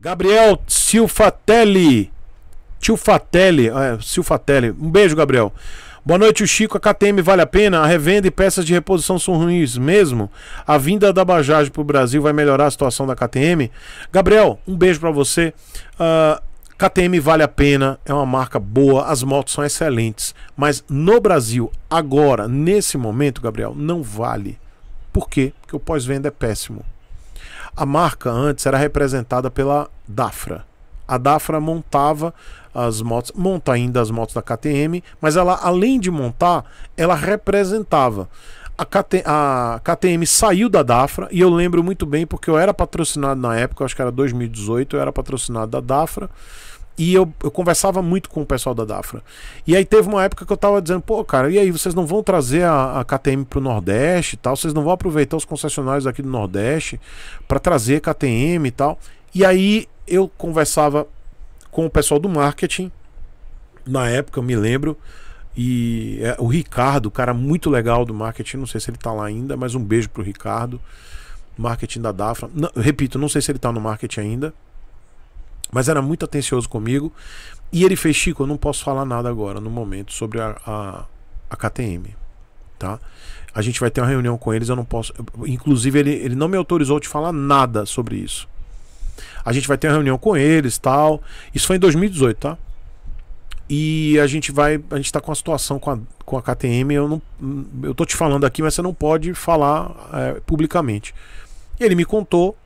Gabriel Silfatelli. Silfatelli, é, Silfatelli. Um beijo, Gabriel. Boa noite, o Chico. A KTM vale a pena? A revenda e peças de reposição são ruins mesmo? A vinda da Bajaj para o Brasil vai melhorar a situação da KTM? Gabriel, um beijo para você. Uh, ah, KTM vale a pena, é uma marca boa, as motos são excelentes, mas no Brasil, agora, nesse momento, Gabriel, não vale. Por quê? Porque o pós-venda é péssimo. A marca antes era representada pela Dafra. A Dafra montava as motos, monta ainda as motos da KTM, mas ela além de montar, ela representava. A, KT, a KTM saiu da Dafra e eu lembro muito bem porque eu era patrocinado na época, acho que era 2018, eu era patrocinado da Dafra. E eu, eu conversava muito com o pessoal da Dafra. E aí teve uma época que eu tava dizendo, pô, cara, e aí, vocês não vão trazer a, a KTM pro Nordeste e tal? Vocês não vão aproveitar os concessionários aqui do Nordeste para trazer KTM e tal? E aí eu conversava com o pessoal do marketing, na época, eu me lembro. E é, o Ricardo, cara muito legal do marketing, não sei se ele tá lá ainda, mas um beijo pro Ricardo, marketing da Dafra. Não, repito, não sei se ele tá no marketing ainda, mas era muito atencioso comigo. E ele fez, Chico, eu não posso falar nada agora, no momento, sobre a, a, a KTM. Tá? A gente vai ter uma reunião com eles, eu não posso. Eu, inclusive, ele, ele não me autorizou a te falar nada sobre isso. A gente vai ter uma reunião com eles tal. Isso foi em 2018, tá? E a gente vai. A gente tá com a situação com a, com a KTM. Eu não. Eu tô te falando aqui, mas você não pode falar é, publicamente. E ele me contou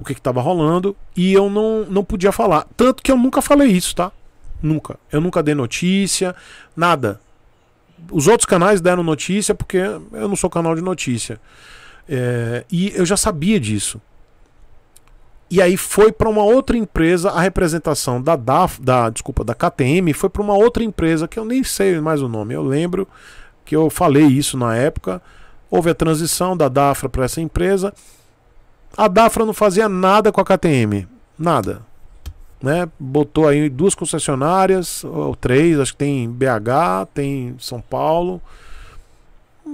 o que estava rolando e eu não, não podia falar. Tanto que eu nunca falei isso, tá? Nunca. Eu nunca dei notícia, nada. Os outros canais deram notícia porque eu não sou canal de notícia. É, e eu já sabia disso. E aí foi para uma outra empresa a representação da DAF, da desculpa, da KTM, foi para uma outra empresa que eu nem sei mais o nome. Eu lembro que eu falei isso na época. Houve a transição da DAFRA para essa empresa a Dafra não fazia nada com a KTM. Nada. Né? Botou aí duas concessionárias, ou três, acho que tem BH, tem São Paulo.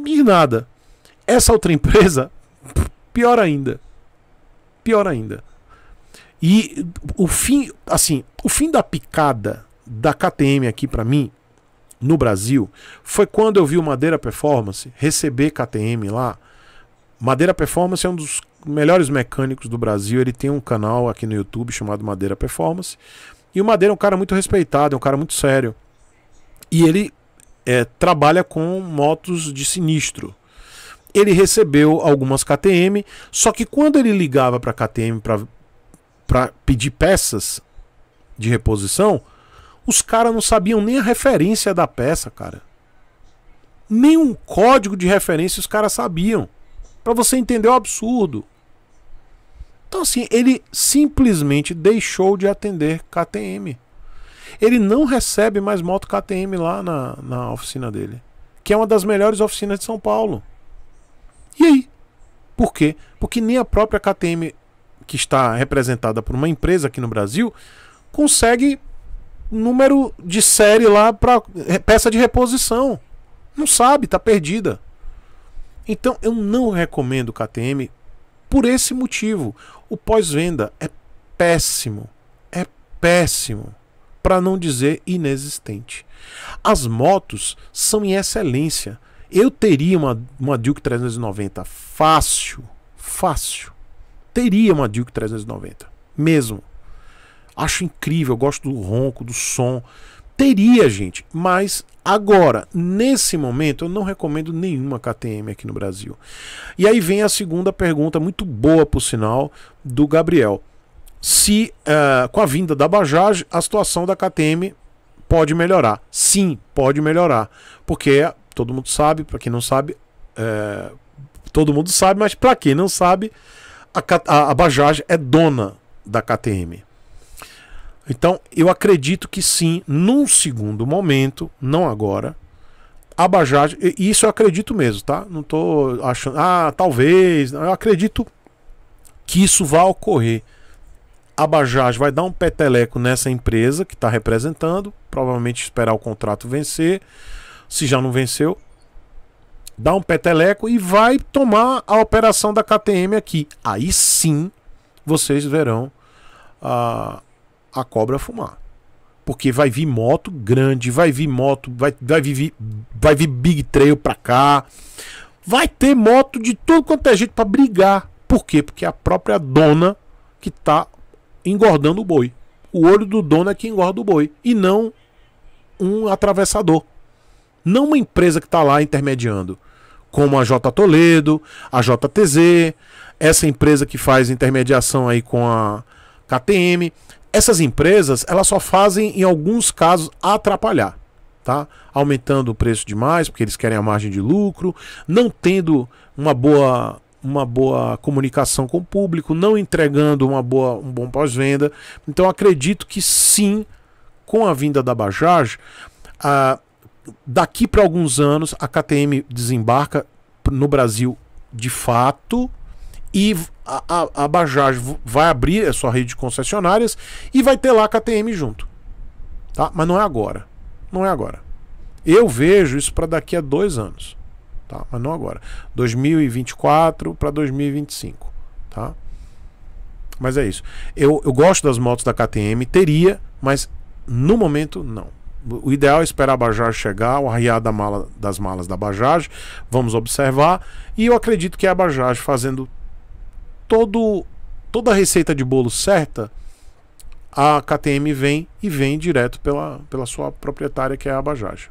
E nada. Essa outra empresa, pior ainda. Pior ainda. E o fim, assim, o fim da picada da KTM aqui para mim no Brasil foi quando eu vi o Madeira Performance receber KTM lá. Madeira Performance é um dos melhores mecânicos do Brasil. Ele tem um canal aqui no YouTube chamado Madeira Performance. E o Madeira é um cara muito respeitado, é um cara muito sério. E ele é, trabalha com motos de sinistro. Ele recebeu algumas KTM, só que quando ele ligava para KTM para pedir peças de reposição, os caras não sabiam nem a referência da peça, cara. Nenhum código de referência os caras sabiam. Para você entender o absurdo. Então, assim, ele simplesmente deixou de atender KTM. Ele não recebe mais moto KTM lá na, na oficina dele, que é uma das melhores oficinas de São Paulo. E aí? Por quê? Porque nem a própria KTM, que está representada por uma empresa aqui no Brasil, consegue número de série lá para peça de reposição. Não sabe, está perdida. Então eu não recomendo KTM por esse motivo, o pós-venda é péssimo, é péssimo, para não dizer inexistente. As motos são em excelência. Eu teria uma, uma Duke 390 fácil, fácil. Teria uma Duke 390, mesmo. Acho incrível, gosto do ronco, do som. Teria, gente, mas agora, nesse momento, eu não recomendo nenhuma KTM aqui no Brasil. E aí vem a segunda pergunta, muito boa por sinal, do Gabriel. Se uh, com a vinda da Bajaj, a situação da KTM pode melhorar. Sim, pode melhorar. Porque todo mundo sabe, para quem não sabe, é, todo mundo sabe, mas para quem não sabe, a, a, a Bajaj é dona da KTM. Então, eu acredito que sim, num segundo momento, não agora, a Bajaj, isso eu acredito mesmo, tá? Não tô achando, ah, talvez, eu acredito que isso vai ocorrer. A Bajaj vai dar um peteleco nessa empresa que está representando, provavelmente esperar o contrato vencer, se já não venceu, dá um peteleco e vai tomar a operação da KTM aqui. Aí sim, vocês verão a, ah, a cobra fumar. Porque vai vir moto grande, vai vir moto, vai, vai, vir, vai vir Big Trail pra cá. Vai ter moto de tudo quanto é jeito pra brigar. Por quê? Porque é a própria dona que tá engordando o boi. O olho do dono é que engorda o boi. E não um atravessador. Não uma empresa que está lá intermediando. Como a J Toledo, a JTZ, essa empresa que faz intermediação aí com a KTM. Essas empresas, elas só fazem, em alguns casos, atrapalhar. Tá? Aumentando o preço demais, porque eles querem a margem de lucro, não tendo uma boa uma boa comunicação com o público, não entregando uma boa, um bom pós-venda. Então acredito que sim, com a vinda da Bajaj, daqui para alguns anos a KTM desembarca no Brasil de fato, e a, a, a Bajaj vai abrir a sua rede de concessionárias e vai ter lá a KTM junto. Tá? Mas não é agora. Não é agora. Eu vejo isso para daqui a dois anos. Tá? Mas não agora. 2024 para 2025. Tá? Mas é isso. Eu, eu gosto das motos da KTM, teria, mas no momento não. O ideal é esperar a Bajaj chegar, o arriar da mala, das malas da Bajaj. Vamos observar. E eu acredito que é a Bajaj fazendo todo, toda a receita de bolo certa, a KTM vem e vem direto pela, pela sua proprietária, que é a Bajaj.